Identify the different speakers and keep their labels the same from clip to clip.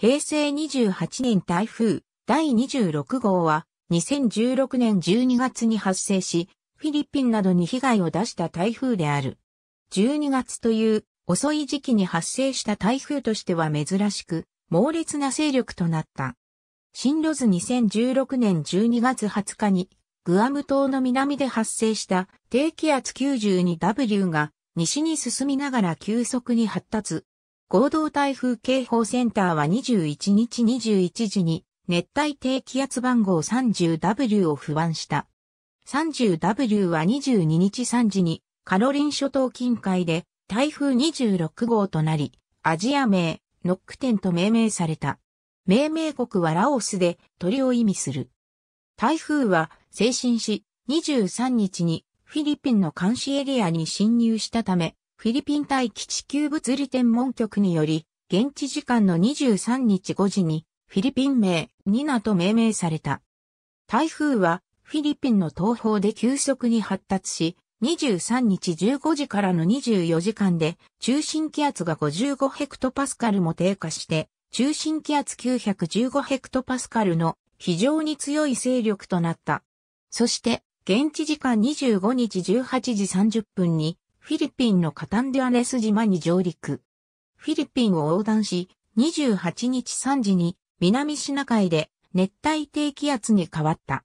Speaker 1: 平成28年台風第26号は2016年12月に発生し、フィリピンなどに被害を出した台風である。12月という遅い時期に発生した台風としては珍しく、猛烈な勢力となった。進路図2016年12月20日に、グアム島の南で発生した低気圧 92W が西に進みながら急速に発達、合同台風警報センターは21日21時に熱帯低気圧番号 30W を不安した。30W は22日3時にカロリン諸島近海で台風26号となり、アジア名、ノックテンと命名された。命名国はラオスで鳥を意味する。台風は精神し23日にフィリピンの監視エリアに侵入したため、フィリピン大気地球物理天文局により、現地時間の23日5時に、フィリピン名、ニナと命名された。台風は、フィリピンの東方で急速に発達し、23日15時からの24時間で、中心気圧が55ヘクトパスカルも低下して、中心気圧915ヘクトパスカルの非常に強い勢力となった。そして、現地時間25日18時30分にフィリピンのカタンデアネス島に上陸。フィリピンを横断し、28日3時に南シナ海で熱帯低気圧に変わった。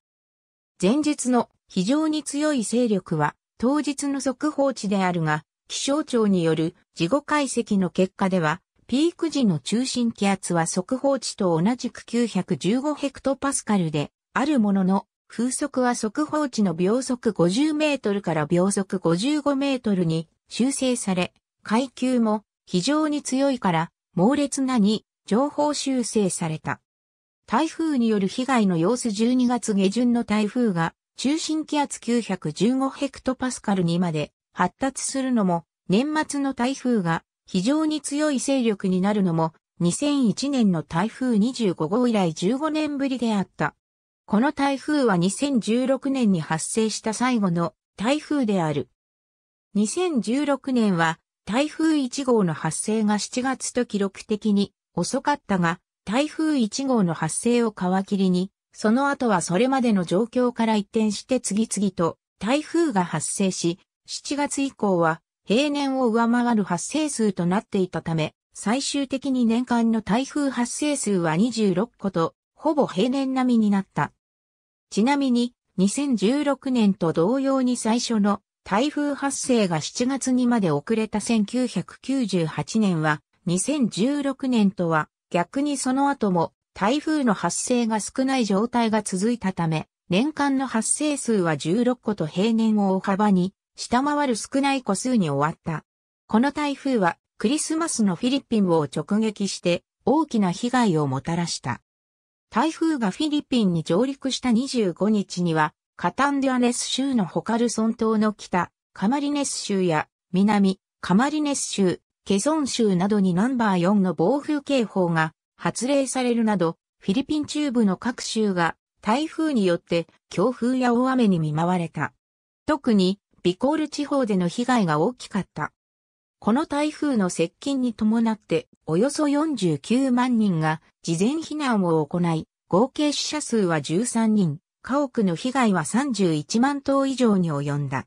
Speaker 1: 前日の非常に強い勢力は当日の速報値であるが、気象庁による事後解析の結果では、ピーク時の中心気圧は速報値と同じく915ヘクトパスカルで、あるものの、風速は速報値の秒速50メートルから秒速55メートルに修正され、階級も非常に強いから猛烈なに情報修正された。台風による被害の様子12月下旬の台風が中心気圧915ヘクトパスカルにまで発達するのも年末の台風が非常に強い勢力になるのも2001年の台風25号以来15年ぶりであった。この台風は2016年に発生した最後の台風である。2016年は台風1号の発生が7月と記録的に遅かったが、台風1号の発生を皮切りに、その後はそれまでの状況から一転して次々と台風が発生し、7月以降は平年を上回る発生数となっていたため、最終的に年間の台風発生数は26個とほぼ平年並みになった。ちなみに、2016年と同様に最初の台風発生が7月にまで遅れた1998年は、2016年とは逆にその後も台風の発生が少ない状態が続いたため、年間の発生数は16個と平年を大幅に下回る少ない個数に終わった。この台風はクリスマスのフィリピンを直撃して大きな被害をもたらした。台風がフィリピンに上陸した25日には、カタンデアネス州のホカルソン島の北、カマリネス州や南、カマリネス州、ケソン州などにナンバー4の暴風警報が発令されるなど、フィリピン中部の各州が台風によって強風や大雨に見舞われた。特にビコール地方での被害が大きかった。この台風の接近に伴っておよそ49万人が事前避難を行い、合計死者数は13人、家屋の被害は31万棟以上に及んだ。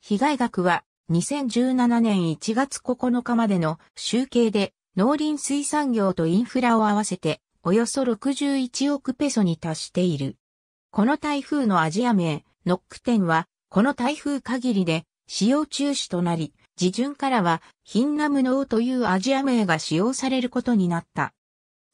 Speaker 1: 被害額は2017年1月9日までの集計で農林水産業とインフラを合わせておよそ61億ペソに達している。この台風のアジア名、ノック10はこの台風限りで使用中止となり、自順からは、ヒンナムノウというアジア名が使用されることになった。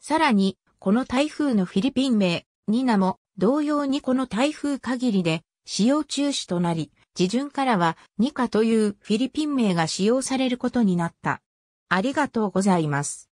Speaker 1: さらに、この台風のフィリピン名、ニナも、同様にこの台風限りで、使用中止となり、自順からは、ニカというフィリピン名が使用されることになった。ありがとうございます。